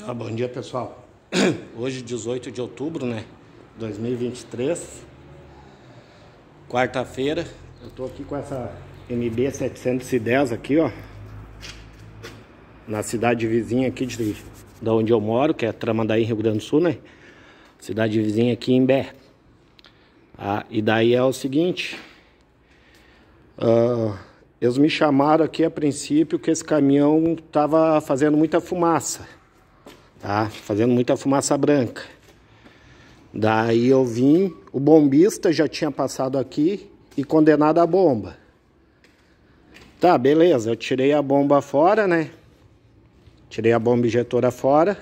Tá bom dia pessoal. Hoje, 18 de outubro, né? 2023, quarta-feira. Eu tô aqui com essa MB 710 aqui, ó. Na cidade vizinha aqui de, da onde eu moro, que é Tramandaí, Rio Grande do Sul, né? Cidade vizinha aqui em Bé. Ah, e daí é o seguinte. Uh, eles me chamaram aqui a princípio que esse caminhão tava fazendo muita fumaça tá? Fazendo muita fumaça branca. Daí eu vim, o bombista já tinha passado aqui e condenado a bomba. Tá, beleza, eu tirei a bomba fora, né? Tirei a bomba injetora fora.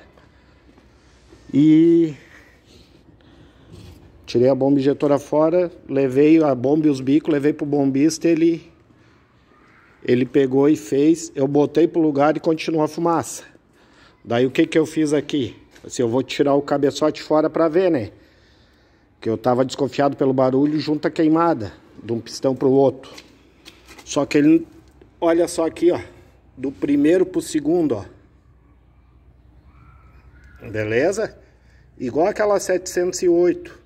E tirei a bomba injetora fora, levei a bomba e os bicos, levei pro bombista, ele ele pegou e fez, eu botei pro lugar e continuou a fumaça. Daí o que que eu fiz aqui? Assim, eu vou tirar o cabeçote fora para ver, né? Que eu tava desconfiado pelo barulho junto à queimada de um pistão pro outro. Só que ele olha só aqui, ó, do primeiro pro segundo, ó. Beleza? Igual aquela 708.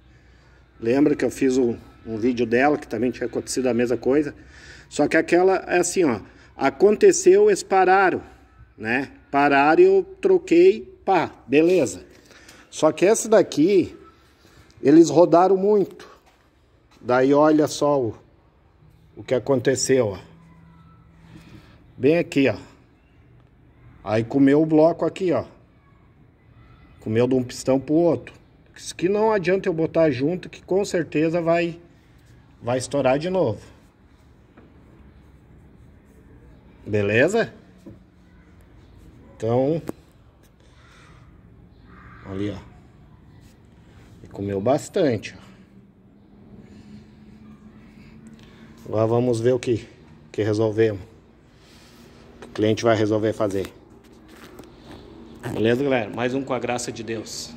Lembra que eu fiz um, um vídeo dela que também tinha acontecido a mesma coisa? Só que aquela é assim, ó, aconteceu, eles pararam, né? pararam e eu troquei, pá, beleza. Só que essa daqui, eles rodaram muito. Daí olha só o, o que aconteceu, ó. Bem aqui, ó. Aí comeu o bloco aqui, ó. Comeu de um pistão pro outro. Isso que não adianta eu botar junto, que com certeza vai, vai estourar de novo. Beleza? Então, ali, ó. Ele comeu bastante, ó. Agora vamos ver o que, que resolvemos. O cliente vai resolver fazer. Beleza, galera? Mais um com a graça de Deus.